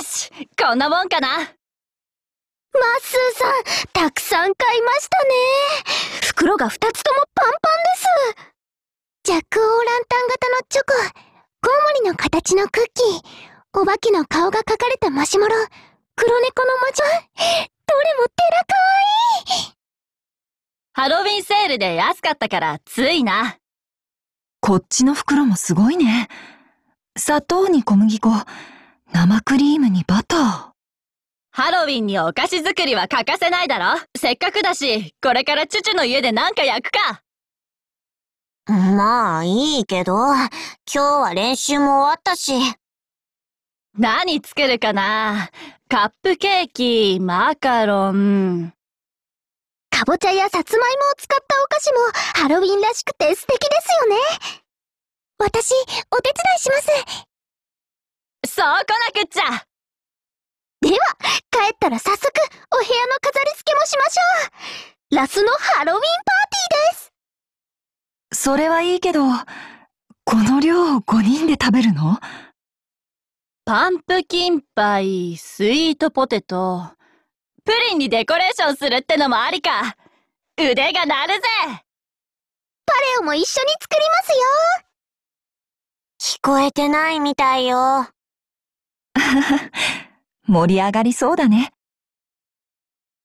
しこんなもんかなマッスーさんたくさん買いましたね袋が2つともパンパンですジャック・オーランタン型のチョココウモリの形のクッキーお化けの顔が描かれたマシュマロ黒猫の魔女どれもてらかわいいハロウィンセールで安かったからついなこっちの袋もすごいね砂糖に小麦粉生クリームにバター。ハロウィンにお菓子作りは欠かせないだろせっかくだし、これからチュチュの家で何か焼くかまあいいけど、今日は練習も終わったし。何作るかなカップケーキ、マカロン。かぼちゃやさつまいもを使ったお菓子もハロウィンらしくて素敵ですよね。私、お手伝いします。そう来なくっちゃでは、帰ったら早速、お部屋の飾り付けもしましょうラスのハロウィンパーティーですそれはいいけど、この量を5人で食べるのパンプキンパイ、スイートポテト、プリンにデコレーションするってのもありか腕が鳴るぜパレオも一緒に作りますよ聞こえてないみたいよ。盛り上がりそうだね。